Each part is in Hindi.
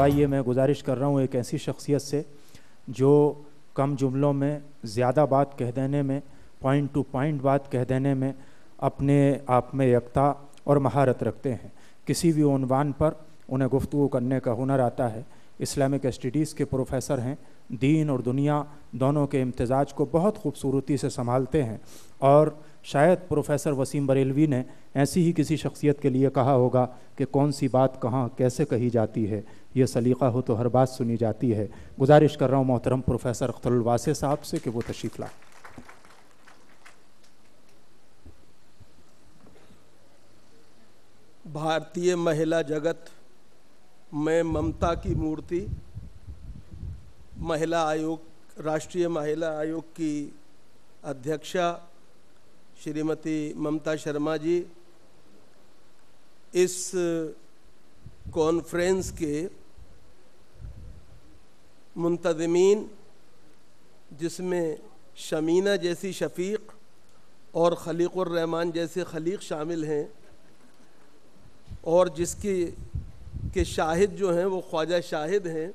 आइए मैं गुजारिश कर रहा हूँ एक ऐसी शख्सियत से जो कम जुमलों में ज़्यादा बात कह देने में पॉइंट टू पॉइंट बात कह देने में अपने आप में एकता और महारत रखते हैं किसी भी उनवान पर उन्हें गुफ्तु करने का हुनर आता है इस्लामिक स्टडीज़ के प्रोफेसर हैं दीन और दुनिया दोनों के इम्तजाज को बहुत खूबसूरती से संभालते हैं और शायद प्रोफेसर वसीम बरेलवी ने ऐसी ही किसी शख्सियत के लिए कहा होगा कि कौन सी बात कहाँ कैसे कही जाती है यह सलीका हो तो हर बात सुनी जाती है गुजारिश कर रहा हूँ मोहतरम प्रोफेसर अख्तरवासे साहब से कि वो तशीफ ला भारतीय महिला जगत में ममता की मूर्ति महिला आयोग राष्ट्रीय महिला आयोग की अध्यक्षा श्रीमती ममता शर्मा जी इस कॉन्फ्रेंस के मुंतजमीन जिसमें शमीना जैसी शफीक और रहमान जैसे खलीक शामिल हैं और जिसकी के शाहिद जो हैं वो ख्वाजा शाहिद हैं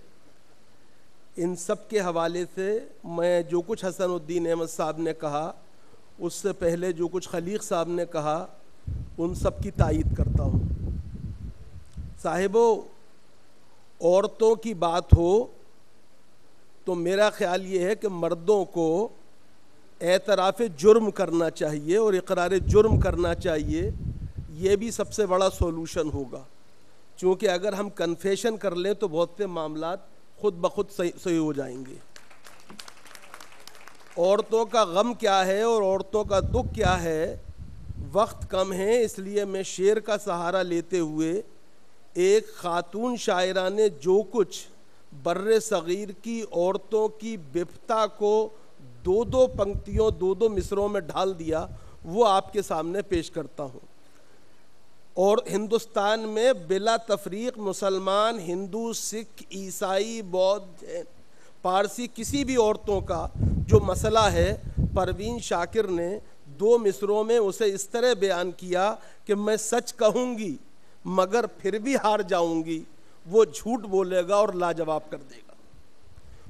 इन सब के हवाले से मैं जो कुछ हसनुद्दीन अहमद साहब ने कहा उससे पहले जो कुछ खलीक साहब ने कहा उन सब की तायद करता हूँ साहिबो औरतों की बात हो तो मेरा ख्याल ये है कि मर्दों को एतराफ़ जुर्म करना चाहिए और इकरार जुर्म करना चाहिए ये भी सबसे बड़ा सोलूशन होगा क्योंकि अगर हम कन्फेशन कर लें तो बहुत से मामला ख़ुद ब खुद सही सही हो जाएंगे औरतों का गम क्या है और औरतों का दुख क्या है वक्त कम है इसलिए मैं शेर का सहारा लेते हुए एक खातून शायरा ने जो कुछ बर्र सग़ीर की औरतों की बिपता को दो दो पंक्तियों दो दो मिसरों में ढाल दिया वो आपके सामने पेश करता हूँ और हिंदुस्तान में बिला तफरीक मुसलमान हिंदू सिख ईसाई बौद्ध पारसी किसी भी औरतों का जो मसला है परवीन शाकिर ने दो मिसरों में उसे इस तरह बयान किया कि मैं सच कहूँगी मगर फिर भी हार जाऊँगी वो झूठ बोलेगा और लाजवाब कर देगा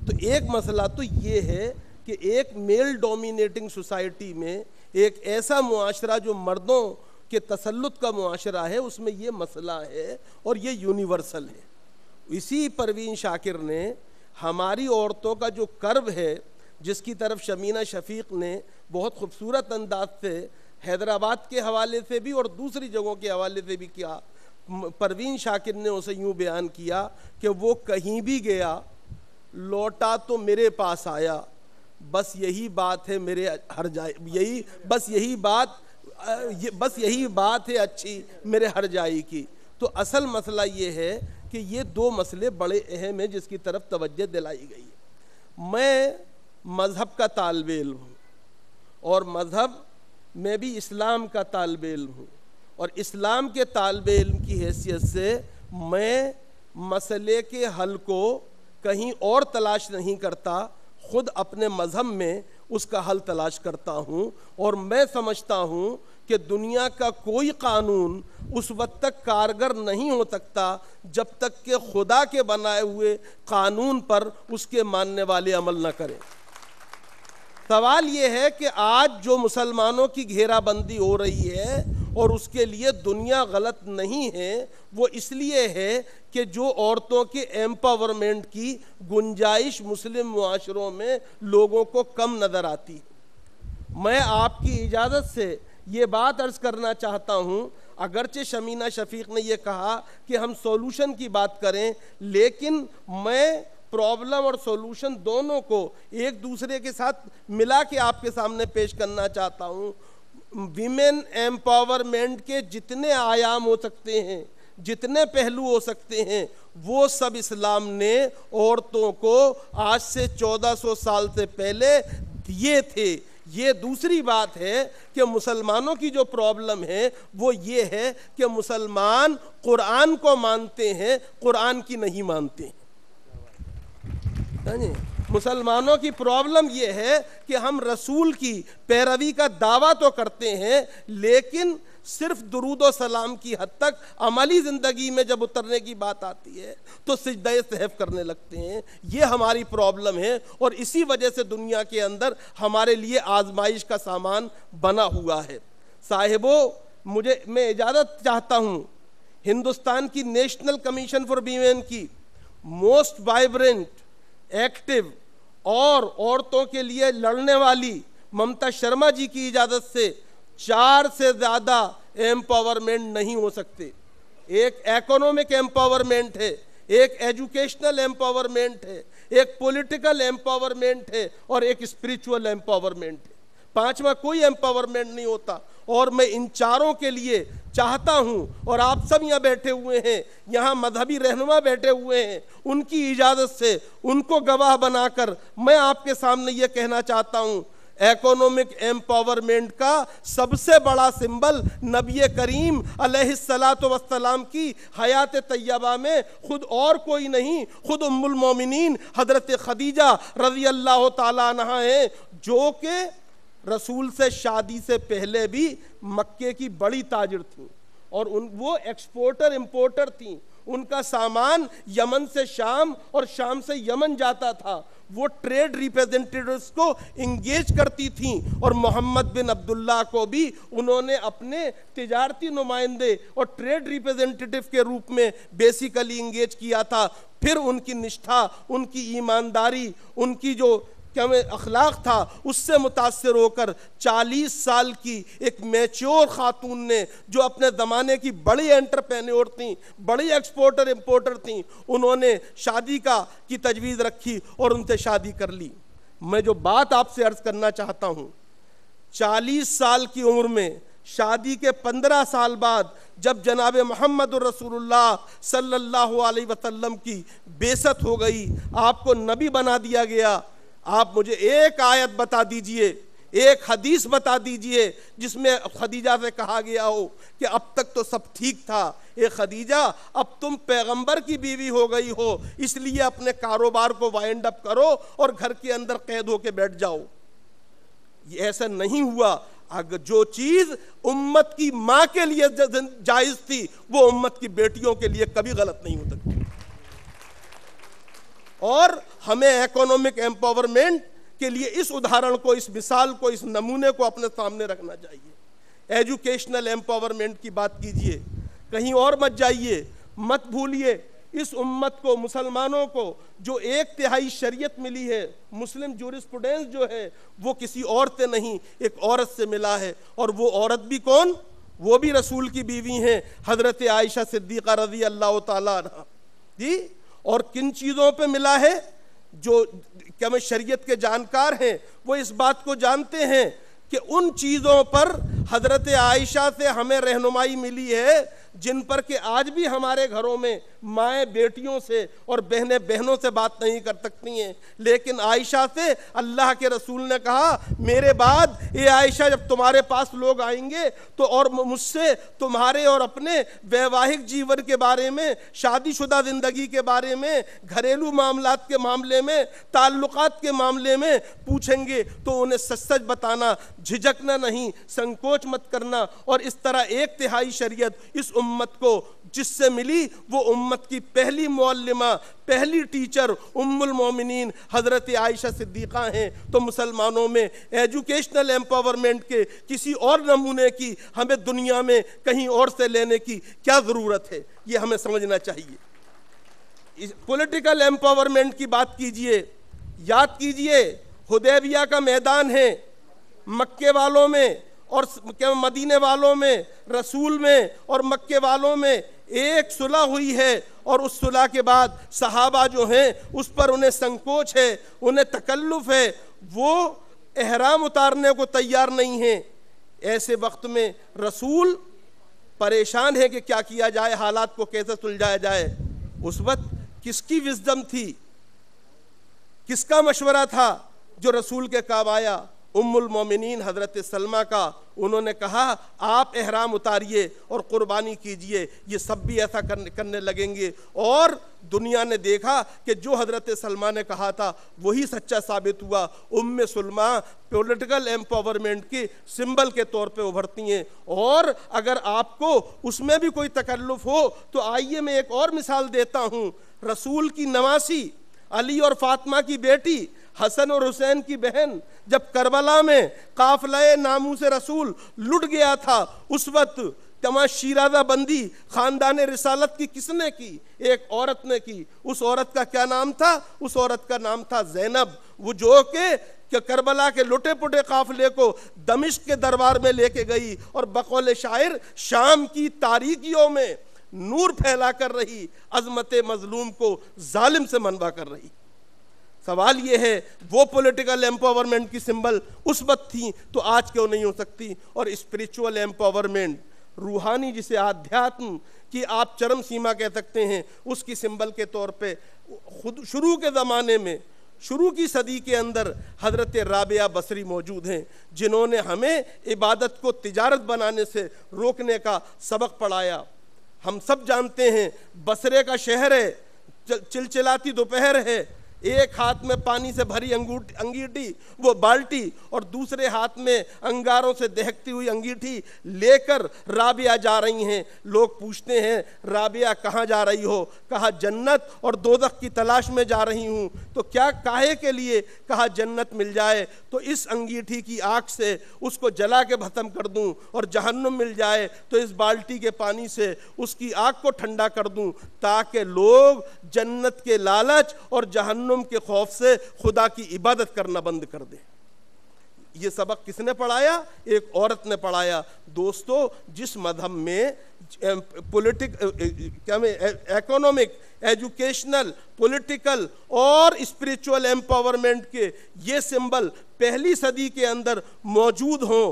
तो एक मसला तो ये है कि एक मेल डोमिनेटिंग सोसाइटी में एक ऐसा मुआरा जो मर्दों के तसलुत का मुआरा है उसमें ये मसला है और ये यूनिवर्सल है इसी परवीन शाकिर ने हमारी औरतों का जो कर्व है जिसकी तरफ शमीना शफीक ने बहुत खूबसूरत अंदाज से हैदराबाद के हवाले से भी और दूसरी जगहों के हवाले से भी किया परवीन शाकिर ने उसे यूँ बयान किया कि वो कहीं भी गया लौटा तो मेरे पास आया बस यही बात है मेरे हर जाए यही बस यही बात बस यही बात है अच्छी मेरे हर जाई की तो असल मसला ये है कि ये दो मसले बड़े अहम हैं जिसकी तरफ तवज्जो दिलाई गई है मैं मज़हब का तालब इल्म हूँ और मज़हब में भी इस्लाम का तालब इल्म हूँ और इस्लाम के तालब इल्म की हैसियत से मैं मसले के हल को कहीं और तलाश नहीं करता ख़ुद अपने मज़हब में उसका हल तलाश करता हूँ और मैं समझता हूँ कि दुनिया का कोई कानून उस वक्त तक कारगर नहीं हो सकता जब तक कि खुदा के बनाए हुए कानून पर उसके मानने वाले अमल न करें सवाल ये है कि आज जो मुसलमानों की घेराबंदी हो रही है और उसके लिए दुनिया गलत नहीं है वो इसलिए है कि जो औरतों के एम्पावरमेंट की गुंजाइश मुस्लिम माशरों में लोगों को कम नज़र आती है मैं आपकी इजाज़त से ये बात अर्ज़ करना चाहता हूँ अगरचे शमीना शफीक ने यह कहा कि हम सॉल्यूशन की बात करें लेकिन मैं प्रॉब्लम और सॉल्यूशन दोनों को एक दूसरे के साथ मिला के आपके सामने पेश करना चाहता हूँ विमेन एम्पावरमेंट के जितने आयाम हो सकते हैं जितने पहलू हो सकते हैं वो सब इस्लाम ने औरतों को आज से 1400 साल से पहले दिए थे ये दूसरी बात है कि मुसलमानों की जो प्रॉब्लम है वो ये है कि मुसलमान कुरान को मानते हैं कुरान की नहीं मानते हैं मुसलमानों की प्रॉब्लम यह है कि हम रसूल की पैरवी का दावा तो करते हैं लेकिन सिर्फ दरूद सलाम की हद तक अमली ज़िंदगी में जब उतरने की बात आती है तो सजद सहफ करने लगते हैं ये हमारी प्रॉब्लम है और इसी वजह से दुनिया के अंदर हमारे लिए आजमाइश का सामान बना हुआ है साहेबो मुझे मैं इजाज़त चाहता हूँ हिंदुस्तान की नेशनल कमीशन फॉर वीमेन की मोस्ट वाइब्रेंट एक्टिव और औरतों के लिए लड़ने वाली ममता शर्मा जी की इजाज़त से चार से ज़्यादा एम्पावरमेंट नहीं हो सकते एक इकोनॉमिक एम्पावरमेंट है एक एजुकेशनल एम्पावरमेंट है एक पॉलिटिकल एम्पावरमेंट है और एक स्पिरिचुअल एम्पावरमेंट है पांचवा कोई एम्पावरमेंट नहीं होता और मैं इन चारों के लिए चाहता हूं और आप सब यहाँ बैठे हुए हैं यहाँ मजहबी रहनुमा बैठे हुए हैं उनकी इजाज़त से उनको गवाह बनाकर मैं आपके सामने ये कहना चाहता हूं इकोनॉमिक एम्पावरमेंट का सबसे बड़ा सिंबल नबी करीम सलाम की हयात तैयबा में खुद और कोई नहीं खुद उम्मुल मोमिनीन हज़रत खदीजा रजी अल्लाह तला हैं जो कि रसूल से शादी से पहले भी मक्के की बड़ी ताजर थी और उन वो एक्सपोर्टर इम्पोर्टर थी उनका सामान यमन से शाम और शाम से यमन जाता था वो ट्रेड रिप्रेजेंटेटिव्स को इंगेज करती थी और मोहम्मद बिन अब्दुल्ला को भी उन्होंने अपने तजारती नुमाइंदे और ट्रेड रिप्रेजेंटेटिव के रूप में बेसिकली इंगेज किया था फिर उनकी निष्ठा उनकी ईमानदारी उनकी जो कि हमें अखलाक था उससे मुतासर होकर चालीस साल की एक मेच्योर खातून ने जो अपने ज़माने की बड़ी एंटरप्रेन्योर थी बड़ी एक्सपोर्टर इम्पोर्टर थी उन्होंने शादी का की तजवीज़ रखी और उनसे शादी कर ली मैं जो बात आपसे अर्ज़ करना चाहता हूँ चालीस साल की उम्र में शादी के पंद्रह साल बाद जब जनाब मोहम्मद रसूलुल्लाह सल्लल्लाहु अलैहि वसल्लम की बेसत हो गई आपको नबी बना दिया गया आप मुझे एक आयत बता दीजिए एक हदीस बता दीजिए जिसमें खदीजा से कहा गया हो कि अब तक तो सब ठीक था ए खदीजा अब तुम पैगंबर की बीवी हो गई हो इसलिए अपने कारोबार को वाइंड अप करो और घर के अंदर कैद होके बैठ जाओ ये ऐसा नहीं हुआ अगर जो चीज़ उम्मत की माँ के लिए जायज़ थी वो उम्मत की बेटियों के लिए कभी गलत नहीं हो सकती और हमें इकोनॉमिक एम्पावरमेंट के लिए इस उदाहरण को इस मिसाल को इस नमूने को अपने सामने रखना चाहिए एजुकेशनल एम्पावरमेंट की बात कीजिए कहीं और मत जाइए मत भूलिए इस उम्मत को मुसलमानों को जो एक तिहाई शरीयत मिली है मुस्लिम जूरिस्पुडेंस जो है वो किसी और से नहीं एक औरत से मिला है और वो औरत भी कौन वो भी रसूल की बीवी हैं हजरत आयशा सिद्दीक़ा रजी अल्लाह तला जी और किन चीज़ों पे मिला है जो क्या मैं शरीयत के जानकार हैं वो इस बात को जानते हैं कि उन चीज़ों पर हज़रत आयशा से हमें रहनुमाई मिली है जिन पर कि आज भी हमारे घरों में माए बेटियों से और बहनें बहनों से बात नहीं कर सकती हैं लेकिन आयशा से अल्लाह के रसूल ने कहा मेरे बाद ये आयशा जब तुम्हारे पास लोग आएंगे तो और मुझसे तुम्हारे और अपने वैवाहिक जीवन के बारे में शादीशुदा ज़िंदगी के बारे में घरेलू मामला के मामले में ताल्लुक़ के मामले में पूछेंगे तो उन्हें सच सच बताना झिझकना नहीं संकोच मत करना और इस तरह एक तिहाई शरीय इस उम्र उम्मत को जिससे मिली वो उम्मत की पहली मौलमा पहली टीचर उम्मुल मोमिनीन हज़रत आयशा सिद्दीक़ा हैं तो मुसलमानों में एजुकेशनल एम्पावरमेंट के किसी और नमूने की हमें दुनिया में कहीं और से लेने की क्या ज़रूरत है ये हमें समझना चाहिए पॉलिटिकल एम्पावरमेंट की बात कीजिए याद कीजिए हुदैबिया का मैदान है मक्के वालों में और मदीने वालों में रसूल में और मक्के वालों में एक सुलह हुई है और उस सुलह के बाद सहाबा जो हैं उस पर उन्हें संकोच है उन्हें तकल्लुफ़ है वो एहराम उतारने को तैयार नहीं है ऐसे वक्त में रसूल परेशान है कि क्या किया जाए हालात को कैसे सुलझाया जाए उस वक्त किसकी विजडम थी किसका मशवरा था जो रसूल के काब आया उम्मुल मोमिनीन हज़रत सलमा का उन्होंने कहा आप एहराम उतारिए और क़ुरबानी कीजिए ये सब भी ऐसा करने करने लगेंगे और दुनिया ने देखा कि जो हज़रत सलमा ने कहा था वही सच्चा साबित हुआ उम सलमा पॉलिटिकल एम्पावरमेंट की सिंबल के तौर पे उभरती हैं और अगर आपको उसमें भी कोई तकल्लुफ़ हो तो आइए मैं एक और मिसाल देता हूँ रसूल की नवासी अली और फातिमा की बेटी हसन और हुसैन की बहन जब करबला में काफलाए नामू से रसूल लुट गया था उस वक्त तमाम शीरादा बंदी खानदान रिसालत की किसने की एक औरत ने की उस औरत का क्या नाम था उस औरत का नाम था जैनब वो जो के कि करबला के लुटे पुटे काफले को दमिश्क के दरबार में लेके गई और बकौल शायर शाम की तारीखियों में नूर फैला कर रही अजमत मजलूम को जालिम से मनवा कर रही सवाल ये है वो पॉलिटिकल एम्पावरमेंट की सिंबल उस वक्त थी तो आज क्यों नहीं हो सकती और स्पिरिचुअल एम्पावरमेंट रूहानी जिसे आध्यात्म की आप चरम सीमा कह सकते हैं उसकी सिंबल के तौर पे खुद शुरू के ज़माने में शुरू की सदी के अंदर हजरत राबिया बसरी मौजूद हैं जिन्होंने हमें इबादत को तिजारत बनाने से रोकने का सबक पढ़ाया हम सब जानते हैं बसरे का शहर है चिलचिलाती दोपहर है एक हाथ में पानी से भरी अंगूठी अंगीठी वो बाल्टी और दूसरे हाथ में अंगारों से दहकती हुई अंगीठी लेकर राबिया जा रही हैं लोग पूछते हैं राबिया कहाँ जा रही हो कहा जन्नत और दोदक की तलाश में जा रही हूँ तो क्या काहे के लिए कहा जन्नत मिल जाए तो इस अंगीठी की आँख से उसको जला के भत्म कर दूँ और जहन्नम मिल जाए तो इस बाल्टी के पानी से उसकी आँख को ठंडा कर दूँ ताकि लोग जन्नत के लालच और जहन्न जहन्नुम के खौफ से खुदा की इबादत करना बंद कर दे ये सबक किसने पढ़ाया एक औरत ने पढ़ाया दोस्तों जिस मजहब में पॉलिटिक क्या में इकोनॉमिक एजुकेशनल पॉलिटिकल और स्पिरिचुअल एम्पावरमेंट के ये सिंबल पहली सदी के अंदर मौजूद हों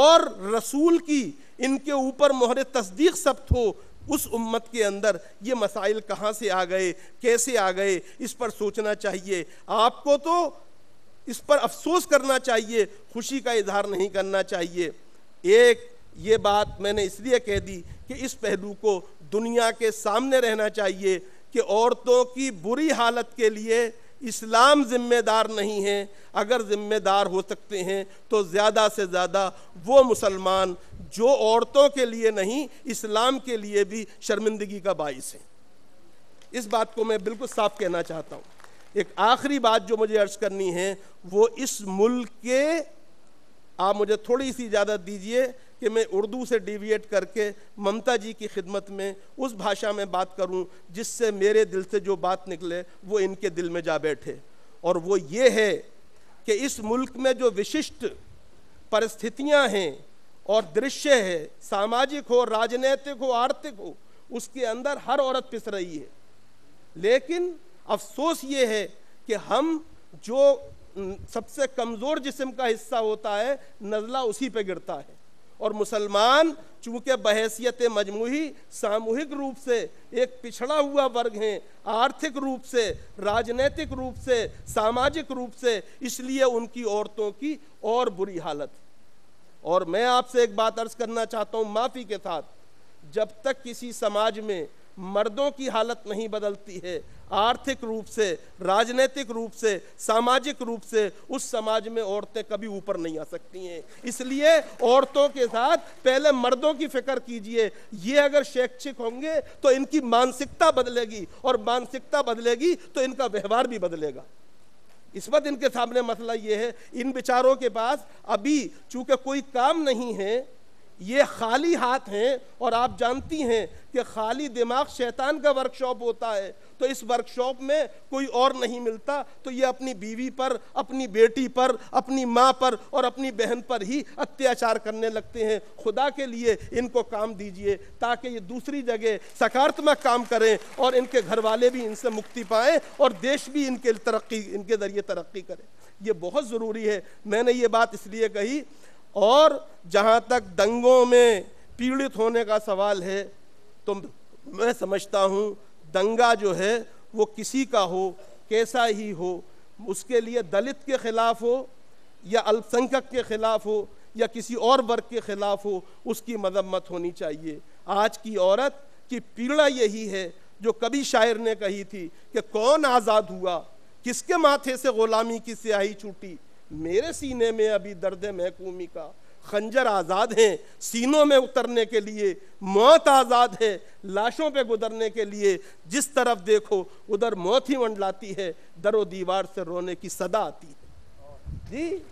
और रसूल की इनके ऊपर मोहर तस्दीक सब्त हो उस उम्मत के अंदर ये मसाइल कहाँ से आ गए कैसे आ गए इस पर सोचना चाहिए आपको तो इस पर अफसोस करना चाहिए खुशी का इजहार नहीं करना चाहिए एक ये बात मैंने इसलिए कह दी कि इस पहलू को दुनिया के सामने रहना चाहिए कि औरतों की बुरी हालत के लिए इस्लाम ज़िम्मेदार नहीं है अगर ज़िम्मेदार हो सकते हैं तो ज़्यादा से ज़्यादा वो मुसलमान जो औरतों के लिए नहीं इस्लाम के लिए भी शर्मिंदगी का बाइस है इस बात को मैं बिल्कुल साफ कहना चाहता हूँ एक आखिरी बात जो मुझे अर्ज करनी है वो इस मुल्क के आप मुझे थोड़ी सी इजाज़त दीजिए कि मैं उर्दू से डिविएट करके ममता जी की खिदमत में उस भाषा में बात करूं जिससे मेरे दिल से जो बात निकले वो इनके दिल में जा बैठे और वो ये है कि इस मुल्क में जो विशिष्ट परिस्थितियां हैं और दृश्य है सामाजिक हो राजनीतिक हो आर्थिक हो उसके अंदर हर औरत पिस रही है लेकिन अफसोस ये है कि हम जो सबसे कमज़ोर जिस्म का हिस्सा होता है नज़ला उसी पे गिरता है और मुसलमान चूँकि बहसीत मजमू सामूहिक रूप से एक पिछड़ा हुआ वर्ग हैं आर्थिक रूप से राजनीतिक रूप से सामाजिक रूप से इसलिए उनकी औरतों की और बुरी हालत है और मैं आपसे एक बात अर्ज करना चाहता हूँ माफ़ी के साथ जब तक किसी समाज में मर्दों की हालत नहीं बदलती है आर्थिक रूप से राजनीतिक रूप से सामाजिक रूप से उस समाज में औरतें कभी ऊपर नहीं आ सकती हैं इसलिए औरतों के साथ पहले मर्दों की फिक्र कीजिए ये अगर शैक्षिक होंगे तो इनकी मानसिकता बदलेगी और मानसिकता बदलेगी तो इनका व्यवहार भी बदलेगा इस वक्त इनके सामने मसला ये है इन बेचारों के पास अभी चूंकि कोई काम नहीं है ये खाली हाथ हैं और आप जानती हैं कि खाली दिमाग शैतान का वर्कशॉप होता है तो इस वर्कशॉप में कोई और नहीं मिलता तो ये अपनी बीवी पर अपनी बेटी पर अपनी माँ पर और अपनी बहन पर ही अत्याचार करने लगते हैं खुदा के लिए इनको काम दीजिए ताकि ये दूसरी जगह सकारात्मक काम करें और इनके घर वाले भी इनसे मुक्ति पाएँ और देश भी इनके तरक्की इनके ज़रिए तरक्की करें ये बहुत ज़रूरी है मैंने ये बात इसलिए कही और जहाँ तक दंगों में पीड़ित होने का सवाल है तो मैं समझता हूँ दंगा जो है वो किसी का हो कैसा ही हो उसके लिए दलित के ख़िलाफ़ हो या अल्पसंख्यक के ख़िलाफ़ हो या किसी और वर्ग के ख़िलाफ़ हो उसकी मजम्मत होनी चाहिए आज की औरत की पीड़ा यही है जो कभी शायर ने कही थी कि कौन आज़ाद हुआ किसके माथे से ग़ुलामी की स्याही छूटी मेरे सीने में अभी दर्द महकूमी का खंजर आज़ाद हैं सीनों में उतरने के लिए मौत आज़ाद है लाशों पे गुजरने के लिए जिस तरफ देखो उधर मौत ही मंडलाती है दरो दीवार से रोने की सदा आती है जी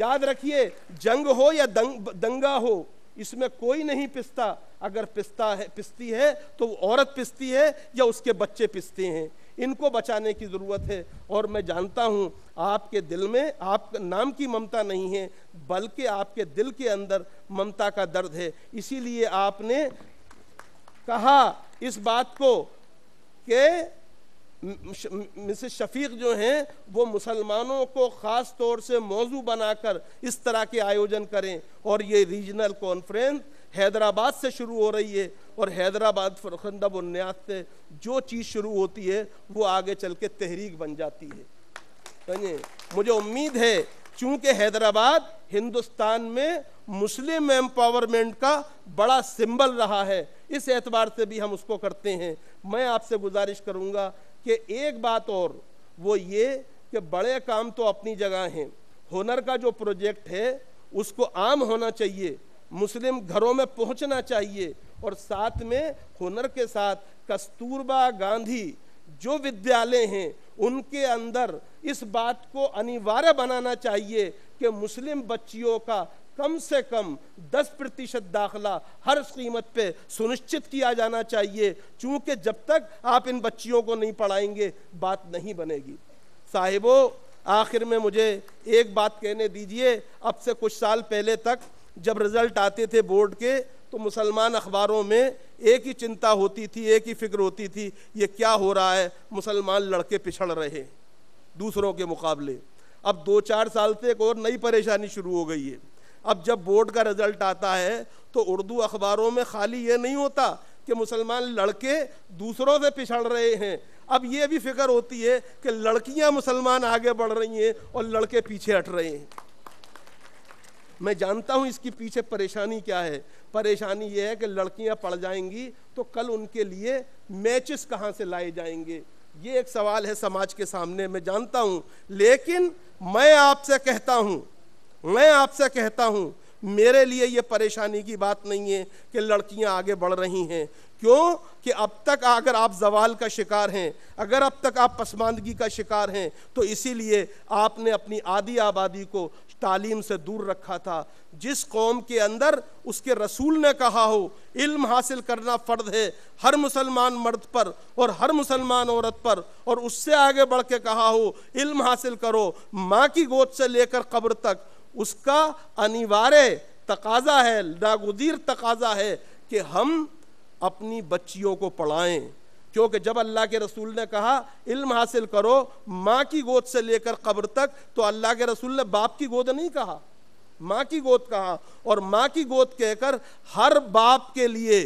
याद रखिए जंग हो या दंग दंगा हो इसमें कोई नहीं पिसता अगर पिसता है पिसती है तो औरत पिसती है या उसके बच्चे पिसते हैं इनको बचाने की ज़रूरत है और मैं जानता हूँ आपके दिल में आप नाम की ममता नहीं है बल्कि आपके दिल के अंदर ममता का दर्द है इसीलिए आपने कहा इस बात को कि मिसेस शफीक जो हैं वो मुसलमानों को ख़ास तौर से मौजू बनाकर इस तरह के आयोजन करें और ये रीजनल कॉन्फ्रेंस हैदराबाद से शुरू हो रही है और हैदराबाद फरखंदा बुनियाद से जो चीज़ शुरू होती है वो आगे चल के तहरीक बन जाती है समझे मुझे उम्मीद है चूँकि हैदराबाद हिंदुस्तान में मुस्लिम एम्पावरमेंट का बड़ा सिंबल रहा है इस एतबार से भी हम उसको करते हैं मैं आपसे गुजारिश करूँगा कि एक बात और वो ये कि बड़े काम तो अपनी जगह हैं हुनर का जो प्रोजेक्ट है उसको आम होना चाहिए मुस्लिम घरों में पहुंचना चाहिए और साथ में हुनर के साथ कस्तूरबा गांधी जो विद्यालय हैं उनके अंदर इस बात को अनिवार्य बनाना चाहिए कि मुस्लिम बच्चियों का कम से कम 10 प्रतिशत दाखिला हर कीमत पे सुनिश्चित किया जाना चाहिए चूँकि जब तक आप इन बच्चियों को नहीं पढ़ाएंगे बात नहीं बनेगी साहिबों आखिर में मुझे एक बात कहने दीजिए अब से कुछ साल पहले तक जब रिज़ल्ट आते थे बोर्ड के तो मुसलमान अखबारों में एक ही चिंता होती थी एक ही फिक्र होती थी ये क्या हो रहा है मुसलमान लड़के पिछड़ रहे दूसरों के मुकाबले अब दो चार साल से एक और नई परेशानी शुरू हो गई है अब जब बोर्ड का रिज़ल्ट आता है तो उर्दू अखबारों में खाली ये नहीं होता कि मुसलमान लड़के दूसरों से पिछड़ रहे हैं अब ये भी फिक्र होती है कि लड़कियां मुसलमान आगे बढ़ रही हैं और लड़के पीछे हट रहे हैं मैं जानता हूँ इसके पीछे परेशानी क्या है परेशानी यह है कि लड़कियाँ पड़ जाएंगी तो कल उनके लिए मैचेस कहाँ से लाए जाएंगे ये एक सवाल है समाज के सामने मैं जानता हूँ लेकिन मैं आपसे कहता हूँ मैं आपसे कहता हूँ मेरे लिए ये परेशानी की बात नहीं है कि लड़कियां आगे बढ़ रही हैं क्यों कि अब तक अगर आप जवाल का शिकार हैं अगर अब तक आप पसमानदगी का शिकार हैं तो इसीलिए आपने अपनी आधी आबादी को तालीम से दूर रखा था जिस कौम के अंदर उसके रसूल ने कहा हो इल्म हासिल करना फ़र्द है हर मुसलमान मर्द पर और हर मुसलमान औरत पर और उससे आगे बढ़ के कहा हो इल्म हासिल करो माँ की गोद से लेकर कब्र तक उसका अनिवार्य तकाजा है नागुदीर तकाजा है कि हम अपनी बच्चियों को पढ़ाएं क्योंकि जब अल्लाह के रसूल ने कहा इल्म हासिल करो माँ की गोद से लेकर कब्र तक तो अल्लाह के रसूल ने बाप की गोद नहीं कहा माँ की गोद कहा और माँ की गोद कहकर हर बाप के लिए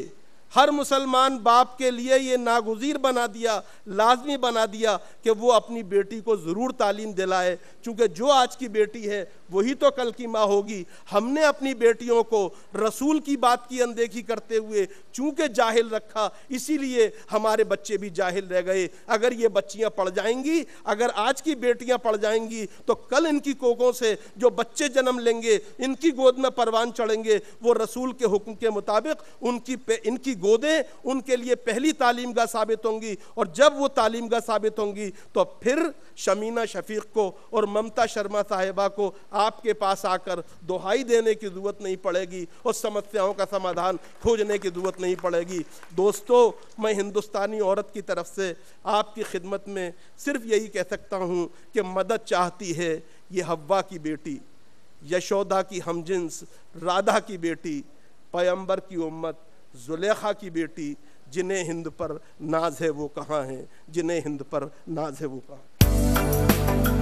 हर मुसलमान बाप के लिए ये नागुजीर बना दिया लाजमी बना दिया कि वो अपनी बेटी को ज़रूर तालीम दिलाए चूँकि जो आज की बेटी है वही तो कल की माँ होगी हमने अपनी बेटियों को रसूल की बात की अनदेखी करते हुए चूँकि जाहिल रखा इसीलिए हमारे बच्चे भी जाहिल रह गए अगर ये बच्चियाँ पढ़ जाएंगी अगर आज की बेटियाँ पढ़ जाएंगी तो कल इनकी कोकों से जो बच्चे जन्म लेंगे इनकी गोद में परवान चढ़ेंगे वो रसूल के हुक्म के मुताबिक उनकी पे इनकी गोदें उनके लिए पहली तालीम गह साबित होंगी और जब वो तालीम गह साबित होंगी तो फिर शमीना शफीक को और ममता शर्मा साहिबा को आपके पास आकर दोहाई देने की ज़रूरत नहीं पड़ेगी और समस्याओं का समाधान खोजने की ज़रूरत नहीं पड़ेगी दोस्तों मैं हिंदुस्तानी औरत की तरफ से आपकी खिदमत में सिर्फ यही कह सकता हूँ कि मदद चाहती है ये हवा की बेटी यशोदा की हमजिंस राधा की बेटी पैम्बर की उम्मत जुलेखा की बेटी जिन्हें हिंद पर नाज है वो कहाँ हैं जिन्हें हिंद पर नाज है वो कहाँ